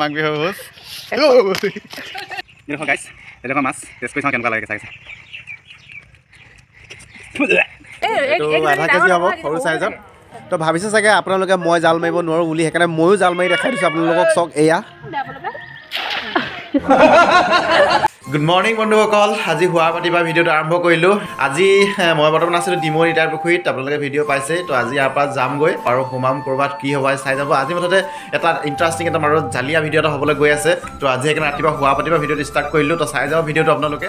মাঘ গাইছ এইডোখৰ মাছ টেষ্ট কৰি চাওঁ কেনেকুৱা লাগে চাইছে তো ভাবিছে চাগে আপোনালোকে মই জাল মাৰিব নোৱাৰোঁ বুলি সেইকাৰণে ময়ো জাল মাৰি দেখাই দিছোঁ আপোনালোকক চাওক এয়া গুড মৰ্ণিং বন্ধুসকল আজি হোৱা পাতি বা ভিডিঅ'টো আৰম্ভ কৰিলোঁ আজি মই বৰ্তমান আছিলোঁ ডিমৌ ইটাৰ পুখুৰীত আপোনালোকে ভিডিঅ' পাইছে তো আজি ইয়াৰ পৰা যামগৈ আৰু সোমাম ক'ৰবাত কি হ'ব চাই যাব আজি মুঠতে এটা ইণ্টাৰেষ্টিং এটা মাৰোঁ জালিয়া ভিডিঅ' এটা হ'বলৈ গৈ আছে তো আজি সেইকাৰণে ৰাতিপুৱা হোৱা পাতি ভিডিঅ'টো ষ্টাৰ্ট কৰিলোঁ তো চাই যাব ভিডিঅ'টো আপোনালোকে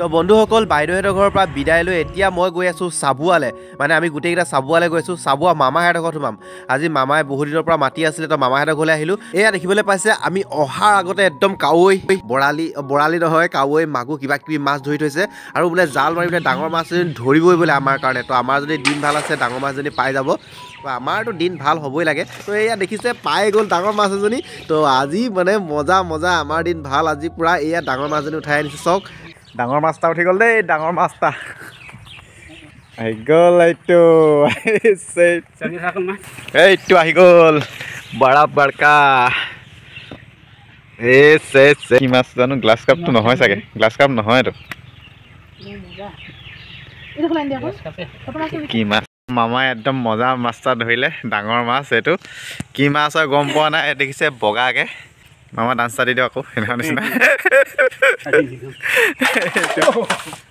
তো বন্ধুসকল বাইদেউহঁতৰ ঘৰৰ পৰা বিদায় লৈ এতিয়া মই গৈ আছোঁ চাবুৱালৈ মানে আমি গোটেইকেইটা চাবুৱালৈ গৈ আছোঁ চাবুৱা মামাহঁতৰ ঘৰত সোমাম আজি মামাই বহুদিনৰ পৰা মাতি আছিলে তো মামাহঁতৰ ঘৰলৈ আহিলোঁ এয়া দেখিবলৈ পাইছে আমি অহাৰ আগতে একদম কাৱৈ বৰালি বৰালি নহয় কাৱৈ মাগু কিবাকিবি মাছ ধৰি থৈছে আৰু বোলে জাল মাৰি বোলে ডাঙৰ মাছ ধৰিবই বোলে আমাৰ কাৰণে তো আমাৰ যদি দিন ভাল আছে ডাঙৰ মাছ যদি পাই যাব আমাৰতো দিন ভাল হ'বই লাগে তো এয়া দেখিছে পাই গ'ল ডাঙৰ মাছ এজনী তো আজি মানে মজা মজা আমাৰ দিন ভাল আজি পূৰা এয়া ডাঙৰ মাছজনী উঠাই আনিছে চাওক ডাঙৰ মাছটা উঠি গ'ল দেই ডাঙৰ মাছটা আহি গ'ল এইটো এইটো আহি গ'ল বাৰা বাৰকা এই মাছ জানো গ্লাছ কাপটো নহয় চাগে গ্লাছ কাপ নহয় এইটো কি মাছ মামাই একদম মজা মাছটা ধৰিলে ডাঙৰ মাছ এইটো কি মাছ হয় গম পোৱা নাই দেখিছে বগাকে মামা ডান্স চাটি দিওঁ আকৌ সেইদিনাখন নিচিনা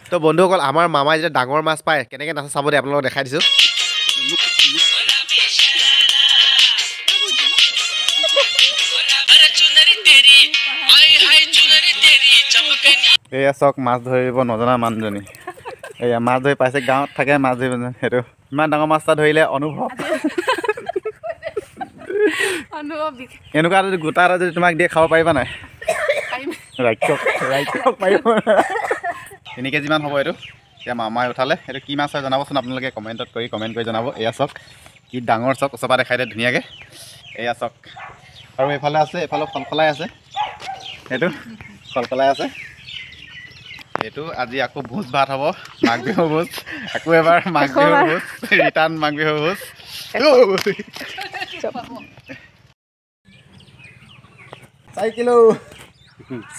তো বন্ধুসকল আমাৰ মামাই যেতিয়া ডাঙৰ মাছ পায় কেনেকৈ নাচে চাব দিয়ে আপোনালোকক দেখাই দিছোঁ এয়া চাওক মাছ ধৰিব নজনা মানুহজনী এয়া মাছ ধৰি পাইছে গাঁৱত থাকে মাছ ধৰিব সেইটো ইমান ডাঙৰ মাছ এটা ধৰিলে অনুভৱ এনেকুৱা এটা গোটা এটা যদি তোমাক দিয়ে খাব পাৰিবা নাই ৰাক্ষক পাৰিব তিনি কেজিমান হ'ব এইটো এতিয়া মামাই উঠালে এইটো কি মাছ হয় জনাবচোন আপোনালোকে কমেণ্টত কৰি কমেণ্ট কৰি জনাব এয়া চাওক কি ডাঙৰ চক ওচৰপা দেখাই দিয়ে ধুনীয়াকৈ এয়া চাওক আৰু এইফালে আছে এইফালে ফলফলাই আছে এইটো ফলফলাই আছে এইটো আজি আকৌ ভোজ ভাত হ'ব মাঘ বিহু ভোজ আকৌ এবাৰ মাঘ বিহু ভোজ ৰিটাৰ্ণ মাঘ বিহু ভোজ চাইকেলো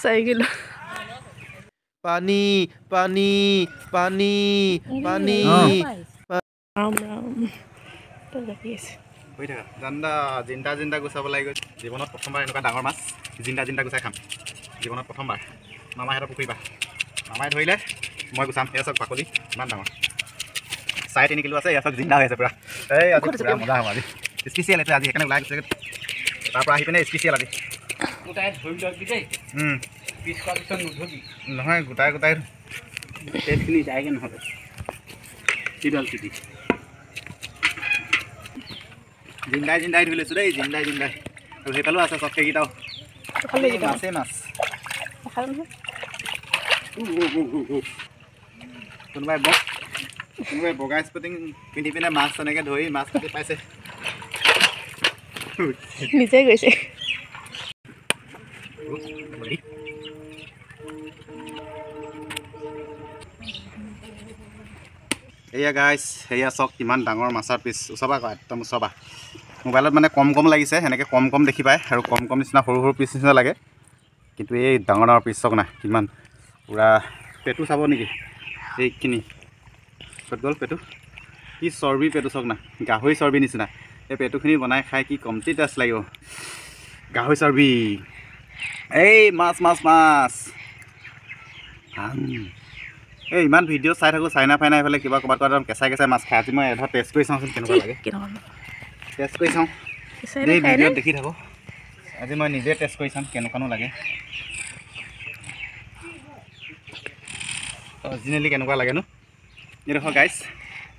চাইকেলো পানী পানী পানী পানী জানা জিন্দা জিন্দা গুচাব লাগিব জীৱনত প্ৰথমবাৰ এনেকুৱা ডাঙৰ মাছ জিন্দা জিন্দা গুচাই খাম জীৱনত প্ৰথমবাৰ মামাহঁতৰ পুখুৰী বা মামাই ধৰিলে মই গুচাম এয়া চাওক পাকলি ইমান ডাঙৰ চাৰে তিনি কিলো আছে এয়া চাওক জিন্দা হৈ আছে পূৰা ए आदि पुरा मजा हमारी स्पेशल एते आदि एकने लाग सके তারপর আহি পেনে স্পেশাল আদি গোটাই ধৰি লৈ দিছে হুম পিছ কথা নুধবি নহয় গোটাই গোটাই টেস্টখিনি যায়গে নহ'লে চিডাল চিটি জিন্দাই জিন্দাই ধুই লৈছোঁ দেই জিন্দাই জিন্দাই আৰু সেইফালেও আছে চব সেইকেইটাও মাছেই মাছ কোনোবাই বক কোনোবাই বগা স্পটিং পিন্ধি পিনে মাছ তেনেকৈ ধৰি মাছ কাটি পাইছে নিজে গৈছে এইয়া গাইজ সেয়া চাওক কিমান ডাঙৰ মাছৰ পিচ ওচৰা কয় একদম ওচৰা মোবাইলত মানে কম কম লাগিছে সেনেকে কম কম দেখি পায় আৰু কম কম নিচিনা সৰু সৰু পিচ নিচিনা লাগে কিন্তু এই ডাঙৰ ডাঙৰ পিচ চাওক না কিমান পুৰা পেটু চাব নেকি এইখিনি চট গ'ল পেটু কি চৰ্বি পেটু চাওক না গাহৰি চৰ্বি নিচিনা এই পেটুখিনি বনাই খাই কি কমটি টেষ্ট লাগিব গাহৰি চৰ্বি এই মাছ মাছ মাছ এই ইমান ভিডিঅ' চাই থাকোঁ চাইনা ফাইনা এইফালে কিবা ক'ৰবাত ক'ৰবাত কেঁচাই কেঁচাই মাছ খাই আজি মই এধৰ টেষ্ট কৰি চাওঁচোন কেনেকুৱা লাগে টেষ্ট কৰি চাওঁ এই ভিডিঅ'ত দেখি থাকোঁ আজি মই নিজে টেষ্ট কৰি চাম কেনেকুৱানো লাগে অৰিজিনেলি কেনেকুৱা লাগেনো এইডোখৰ গাইচ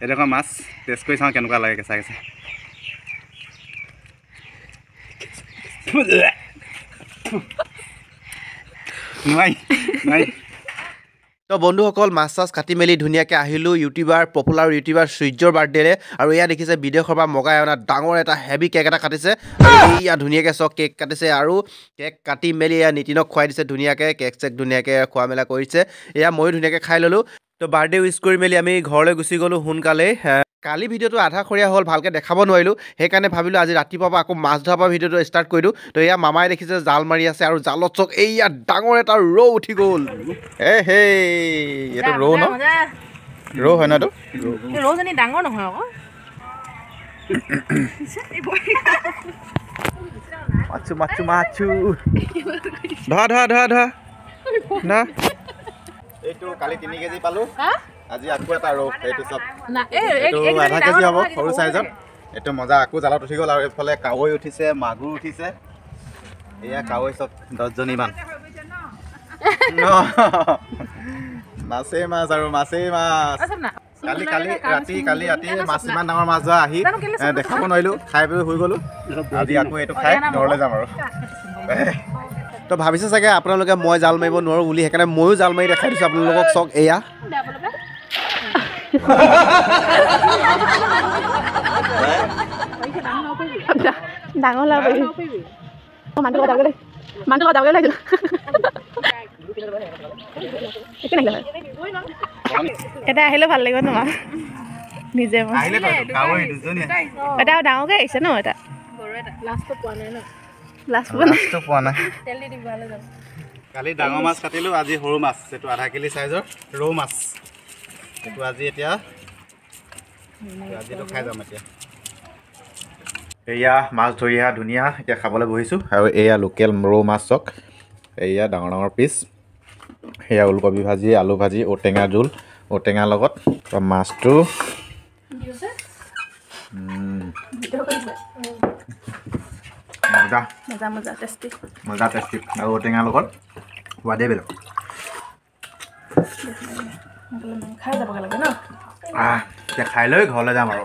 এইডোখৰ মাছ টেষ্ট কৰি চাওঁ কেনেকুৱা লাগে কেঁচা কেঁচা তো বন্ধুসকল মাছ চাছ কাটি মেলি ধুনীয়াকৈ আহিলো ইউটিউবাৰ পপুলাৰ ইউটিউবাৰ সূৰ্যৰ বাৰ্থডেৰে আৰু এয়া দেখিছে বিদেশৰ পৰা মগাই অনা ডাঙৰ এটা হেভি কেক এটা কাটিছে এয়া ধুনীয়াকৈ চক কেক কাটিছে আৰু কেক কাটি মেলি এয়া নীতিনক খুৱাই দিছে ধুনীয়াকৈ কেক চেক ধুনীয়াকৈ খোৱা মেলা কৰিছে এয়া ময়ো ধুনীয়াকৈ খাই ল'লোঁ তো বাৰ্থডে উইচ কৰি মেলি আমি ঘৰলৈ গুচি গ'লো সোনকালে কালি ভিডিঅ'টো আধাখৰীয়া হ'ল ভালকৈ দেখাব নোৱাৰিলোঁ সেইকাৰণে ভাবিলোঁ আজি ৰাতিপুৱাৰ পৰা আকৌ মাছ ধৰাৰ পৰা ভিডিঅ'টো ষ্টাৰ্ট কৰি দিওঁ তো এয়া মামাই দেখিছে জাল মাৰি আছে আৰু জালত চক এই ইয়াত ডাঙৰ এটা ৰৌ উঠি গ'ল হে হে এইটো ৰৌ ন ৰৌ হয় ন এইটো ডাঙৰ নহয় ধৰা ধৰা ধৰা ধৰা ধৰা এইটো কালি তিনি কেজি পালো আজি আকৌ এটা আৰু এইটো চব এইটো আধা কেজি হ'ব সৰু চাইজত এইটো মজা আকৌ জালত উঠি গ'ল আৰু এইফালে কাৱৈ উঠিছে মাগুৰ উঠিছে এয়া কাৱৈ চব দহজনীমান মাছেই মাছ আৰু মাছেই মাছ কালি কালি ৰাতি কালি ৰাতি মাছ ইমান ডাঙৰ মাছ ধৰা আহি দেখাব নোৱাৰিলোঁ খাই পেলাই শুই গ'লোঁ আজি আকৌ এইটো খাই ঘৰলৈ যাম আৰু তো ভাবিছে চাগে আপোনালোকে মই জাল মাৰিব নোৱাৰোঁ বুলি সেইকাৰণে ময়ো জাল মাৰি দেখাই দিছোঁ আপোনালোকক চাওক এয়া এটা আহিলেও ভাল লাগিব নহয় নিজে মই এটা ডাঙৰকৈ আহিছে ন এটা কালি ডাঙৰ মাছ কাটিলোঁ আজি সৰু মাছ এইটো আধা কিলি চাইজৰ ৰৌ মাছ এইটো আজি এতিয়া আজিটো খাই যাম এতিয়া এয়া মাছ ধৰি আহা ধুনীয়া এতিয়া খাবলৈ বহিছোঁ আৰু এয়া লোকেল ৰৌ মাছ চক এয়া ডাঙৰ ডাঙৰ পিচ সেয়া ওলকবি ভাজি আলু ভাজি ঔটেঙা জোল ঔটেঙাৰ লগত মাছটো মজা মজা মজা টেষ্টি মজা টেষ্টি আৰু ঔটেঙাৰ লগত সোৱাদেই বেলেগ খাই যাবগৈ লাগে ন খাই লৈ ঘৰলৈ যাম আৰু